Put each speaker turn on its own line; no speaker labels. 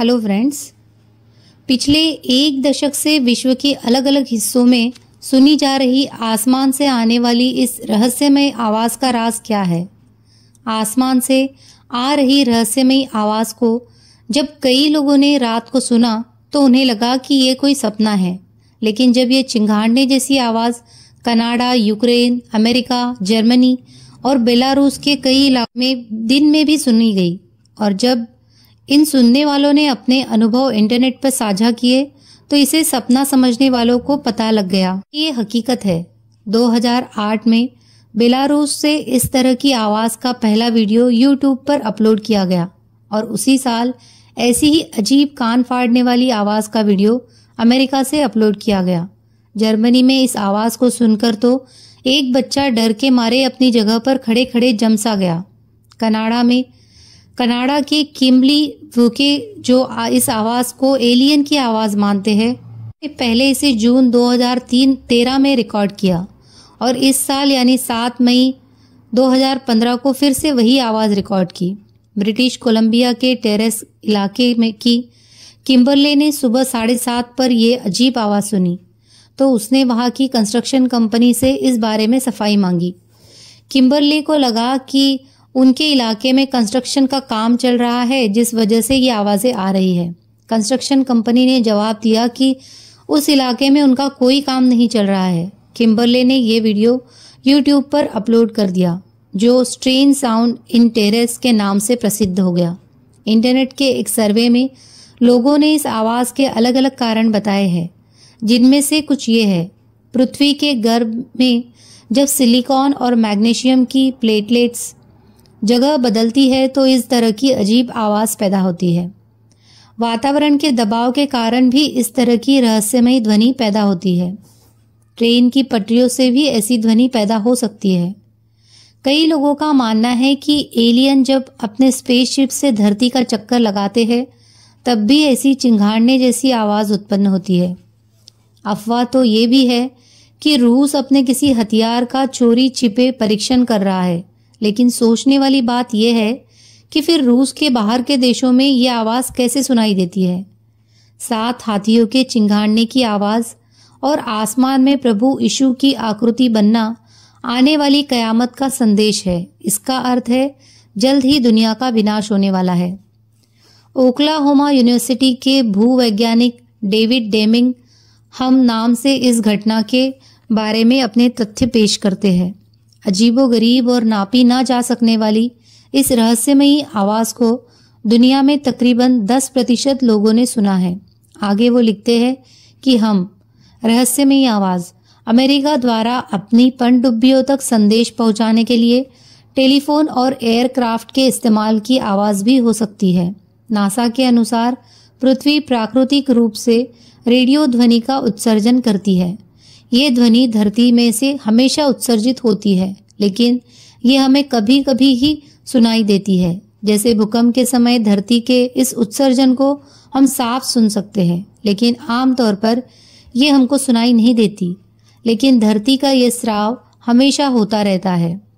hello friends पिछले एक दशक से विश्व के अलग अलग हिस्सों में सुनी जा रही आसमान से आने वाली इस रहस्यमय आवाज़ का राज क्या है आसमान से आ रही रहस्यमय आवाज़ को जब कई लोगों ने रात को सुना तो उन्हें लगा कि ये कोई सपना है लेकिन जब ये चिंघाड़ने जैसी आवाज़ कनाडा यूक्रेन अमेरिका जर्मनी और बेलारूस के कई इलाकों में दिन में भी सुनी गई और जब इन सुनने वालों ने अपने अनुभव इंटरनेट पर साझा किए तो इसे सपना समझने वालों को पता लग गया ये हकीकत है 2008 में बेलारूस से इस तरह की आवाज़ का पहला वीडियो यूट्यूब पर अपलोड किया गया और उसी साल ऐसी ही अजीब कान फाड़ने वाली आवाज़ का वीडियो अमेरिका से अपलोड किया गया जर्मनी में इस आवाज़ को सुनकर तो एक बच्चा डर के मारे अपनी जगह पर खड़े खड़े जमसा गया कनाडा में कनाडा के किम्बली वुके जो इस आवाज़ को एलियन की आवाज़ मानते हैं पहले इसे जून 2003 तेरह में रिकॉर्ड किया और इस साल यानी 7 मई 2015 को फिर से वही आवाज़ रिकॉर्ड की ब्रिटिश कोलंबिया के टेरेस इलाके में की किम्बरले ने सुबह साढ़े सात पर यह अजीब आवाज़ सुनी तो उसने वहाँ की कंस्ट्रक्शन कंपनी से इस बारे में सफाई मांगी किम्बरले को लगा कि उनके इलाके में कंस्ट्रक्शन का काम चल रहा है जिस वजह से ये आवाज़ें आ रही है कंस्ट्रक्शन कंपनी ने जवाब दिया कि उस इलाके में उनका कोई काम नहीं चल रहा है किम्बरले ने ये वीडियो यूट्यूब पर अपलोड कर दिया जो स्ट्रेन साउंड इन टेरेस के नाम से प्रसिद्ध हो गया इंटरनेट के एक सर्वे में लोगों ने इस आवाज़ के अलग अलग कारण बताए हैं जिनमें से कुछ ये है पृथ्वी के गर्भ में जब सिलिकॉन और मैग्नीशियम की प्लेटलेट्स जगह बदलती है तो इस तरह की अजीब आवाज़ पैदा होती है वातावरण के दबाव के कारण भी इस तरह की रहस्यमय ध्वनि पैदा होती है ट्रेन की पटरियों से भी ऐसी ध्वनि पैदा हो सकती है कई लोगों का मानना है कि एलियन जब अपने स्पेसशिप से धरती का चक्कर लगाते हैं तब भी ऐसी चिंघाड़ने जैसी आवाज़ उत्पन्न होती है अफवाह तो ये भी है कि रूस अपने किसी हथियार का चोरी छिपे परीक्षण कर रहा है लेकिन सोचने वाली बात यह है कि फिर रूस के बाहर के देशों में यह आवाज़ कैसे सुनाई देती है सात हाथियों के चिंगारने की आवाज़ और आसमान में प्रभु यीशु की आकृति बनना आने वाली कयामत का संदेश है इसका अर्थ है जल्द ही दुनिया का विनाश होने वाला है ओक्लाहोमा यूनिवर्सिटी के भूवैज्ञानिक डेविड डेमिंग हम नाम से इस घटना के बारे में अपने तथ्य पेश करते हैं अजीबो गरीब और नापी ना जा सकने वाली इस रहस्यमयी आवाज़ को दुनिया में तकरीबन 10 प्रतिशत लोगों ने सुना है आगे वो लिखते हैं कि हम रहस्यमयी आवाज़ अमेरिका द्वारा अपनी पनडुब्बियों तक संदेश पहुंचाने के लिए टेलीफोन और एयरक्राफ्ट के इस्तेमाल की आवाज़ भी हो सकती है नासा के अनुसार पृथ्वी प्राकृतिक रूप से रेडियो ध्वनि का उत्सर्जन करती है ये ध्वनि धरती में से हमेशा उत्सर्जित होती है लेकिन ये हमें कभी कभी ही सुनाई देती है जैसे भूकंप के समय धरती के इस उत्सर्जन को हम साफ सुन सकते हैं लेकिन आमतौर पर यह हमको सुनाई नहीं देती लेकिन धरती का ये स्राव हमेशा होता रहता है